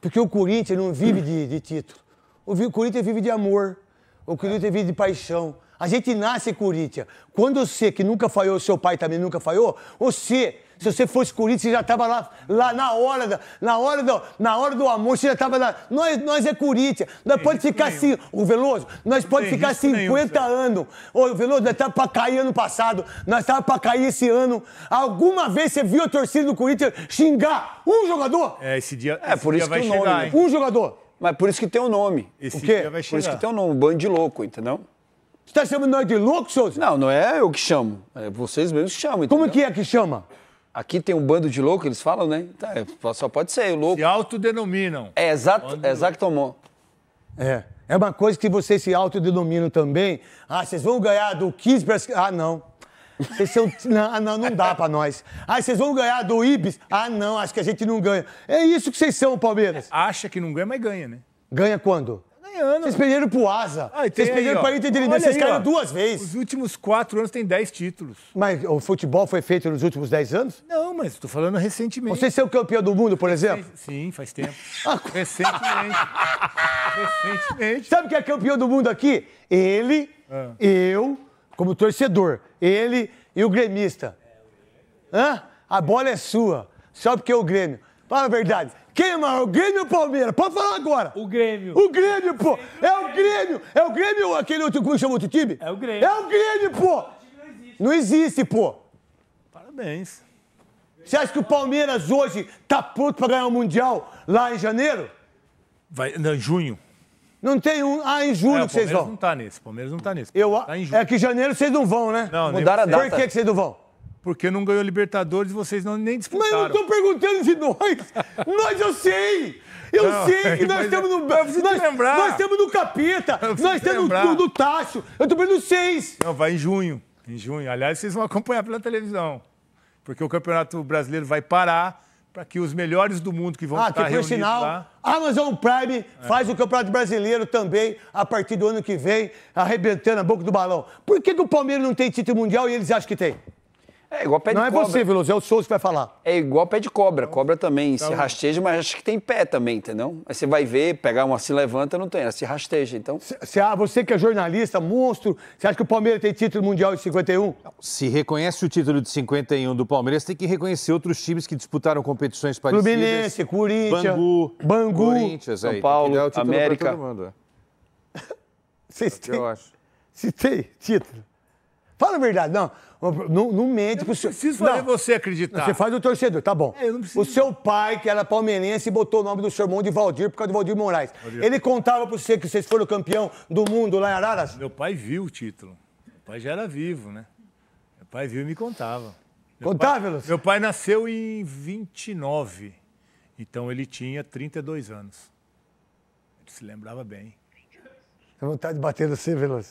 Porque o Corinthians não vive de, de título. O Corinthians vive de amor. O Corinthians vive de paixão. A gente nasce Corinthians. Quando você, que nunca falhou, seu pai também nunca falhou, você, se você fosse Corinthians, você já estava lá, lá na hora, da, na, hora do, na hora do amor, você já estava lá. Nós, nós é Corinthians. Nós tem pode ficar assim, o Veloso, nós não pode ficar 50 nenhum, anos. Ô, Veloso, nós estávamos para cair ano passado, nós estávamos para cair esse ano. Alguma vez você viu a torcida do Corinthians xingar um jogador? É, esse dia. É, esse por dia isso vai que o nome. Chegar, né? um jogador. Mas por isso que tem o um nome. Esse o quê? Dia vai chegar. Por isso que tem o um nome, bando de louco, entendeu? Você está chamando nós de loucos Souza? Não, não é eu que chamo. É vocês mesmos que chamam, entendeu? Como que é que chama? Aqui tem um bando de loucos, eles falam, né? Tá, é, só pode ser louco. Se autodenominam. É, exato, é É. É uma coisa que vocês se autodenominam também. Ah, vocês vão ganhar do 15 Ah, não. Vocês são... Não, ah, não, não dá para nós. Ah, vocês vão ganhar do Ibis? Ah, não, acho que a gente não ganha. É isso que vocês são, Palmeiras. Acha que não ganha, mas ganha, né? Ganha quando? Vocês perderam pro Asa. Ah, Vocês perderam para Inter de Limeira. Vocês caíram duas vezes. Os últimos quatro anos tem dez títulos. Mas o futebol foi feito nos últimos dez anos? Não, mas estou falando recentemente. Você ser o campeão do mundo, por exemplo? Sim, faz tempo. Ah, recentemente. recentemente. Sabe quem é campeão do mundo aqui? Ele, ah. eu, como torcedor. Ele e o gremista. Hã? A bola é sua. Só porque é o Grêmio. Fala a verdade. Quem é maior, o Grêmio ou o Palmeiras? Pode falar agora. O Grêmio. O Grêmio, pô. é o Grêmio. É o Grêmio ou aquele outro, que chama outro time? É o Grêmio. É o Grêmio, pô. Não existe, pô. Parabéns. Você acha que o Palmeiras hoje tá pronto para ganhar o Mundial lá em janeiro? Vai, não, junho. Não tem um. Ah, em julho é, que vocês vão. Tá o Palmeiras não tá nesse. O Palmeiras não tá nesse. Eu, tá É que em janeiro vocês não vão, né? Não, Mudaram a data. Por que vocês não vão? Porque não ganhou Libertadores, vocês não, nem disputaram. Mas não estou perguntando de nós. nós eu sei. Eu não, sei que nós estamos no. Nós, nós estamos no Capeta. Nós estamos no, no, Tacho. Eu estou vendo seis. Não, vai em junho. Em junho. Aliás, vocês vão acompanhar pela televisão. Porque o Campeonato Brasileiro vai parar para que os melhores do mundo que vão ah, estar que reunidos sinal, lá... Amazon Prime é. faz o Campeonato Brasileiro também a partir do ano que vem, arrebentando a boca do balão. Por que, que o Palmeiras não tem título mundial e eles acham que tem? É igual pé de não é cobra. Não é possível, Luz, é o Souza que vai falar. É igual pé de cobra. Então, cobra também então, se rasteja, mas acho que tem pé também, entendeu? Aí você vai ver, pegar uma assim, se levanta, não tem, ela se rasteja, então... Se, se, você que é jornalista, monstro, você acha que o Palmeiras tem título mundial de 51? Se reconhece o título de 51 do Palmeiras, tem que reconhecer outros times que disputaram competições parecidas. Fluminense, Corinthians, Bangu, Bangu Corinthians, São aí, Paulo, América. É. É vocês têm... Se tem título... Fala a verdade, não. Não, não mente pro seu. Preciso fazer você acreditar. Você faz o torcedor, tá bom. É, eu não preciso. O seu pai, que era palmeirense, botou o nome do seu irmão de Valdir por causa do Valdir Moraes. Valdir. Ele contava pra você que vocês foram campeão do mundo lá em Araras? Meu pai viu o título. Meu pai já era vivo, né? Meu pai viu e me contava. Meu contava, Meu pai nasceu em 29. Então ele tinha 32 anos. Ele se lembrava bem. Tem vontade de bater no você, Veloso.